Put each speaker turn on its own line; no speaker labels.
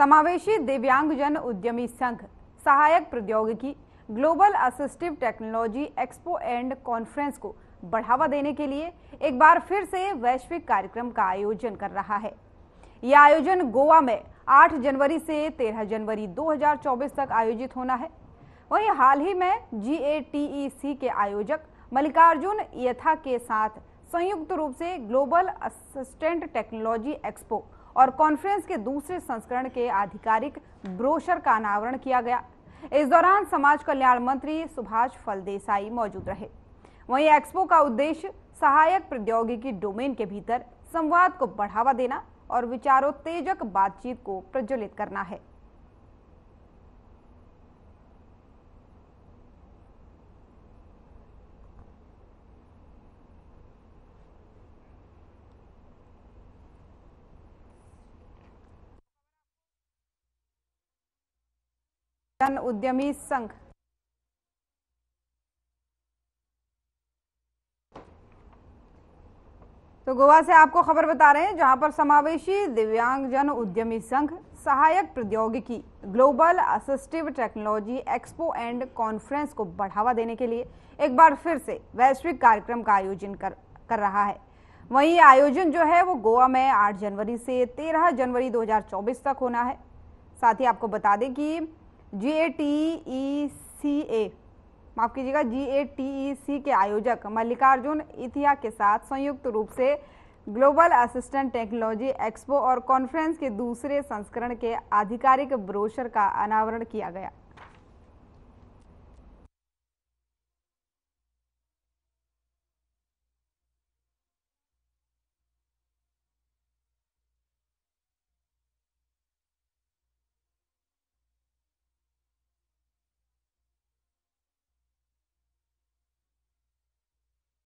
समावेशी दिव्यांगजन उद्यमी संघ सहायक प्रौद्योगिकी global assistive technology expo and conference को बढ़ावा देने के लिए एक बार फिर से वैश्विक कार्यक्रम का आयोजन कर रहा है यह आयोजन गोवा में 8 जनवरी से 13 जनवरी 2024 तक आयोजित होना है वहीं हाल ही में जी e के आयोजक मल्लिकार्जुन यथा के साथ संयुक्त रूप से ग्लोबल असिस्टेंट टेक्नोलॉजी एक्सपो और कॉन्फ्रेंस के दूसरे संस्करण के आधिकारिक ब्रोशर का अनावरण किया गया इस दौरान समाज कल्याण मंत्री सुभाष फलदेसाई मौजूद रहे वहीं एक्सपो का उद्देश्य सहायक प्रौद्योगिकी डोमेन के भीतर संवाद को बढ़ावा देना और विचारोत्तेजक बातचीत को प्रज्वलित करना है जन उद्यमी संघ तो गोवा से आपको खबर बता रहे हैं जहां पर समावेशी दिव्यांग जन उद्यमी संघ सहायक प्रौद्योगिकी global assistive technology expo and conference को बढ़ावा देने के लिए एक बार फिर से वैश्विक कार्यक्रम का आयोजन कर कर रहा है वहीं आयोजन जो है वो गोवा में 8 जनवरी से 13 जनवरी 2024 तक होना है साथ ही आपको बता दें कि जी ए टी ई सी ए माफ कीजिएगा जी ए टी ई सी के आयोजक मल्लिकार्जुन इथिया के साथ संयुक्त रूप से ग्लोबल असिस्टेंट टेक्नोलॉजी एक्सपो और कॉन्फ्रेंस के दूसरे संस्करण के आधिकारिक ब्रोशर का अनावरण किया गया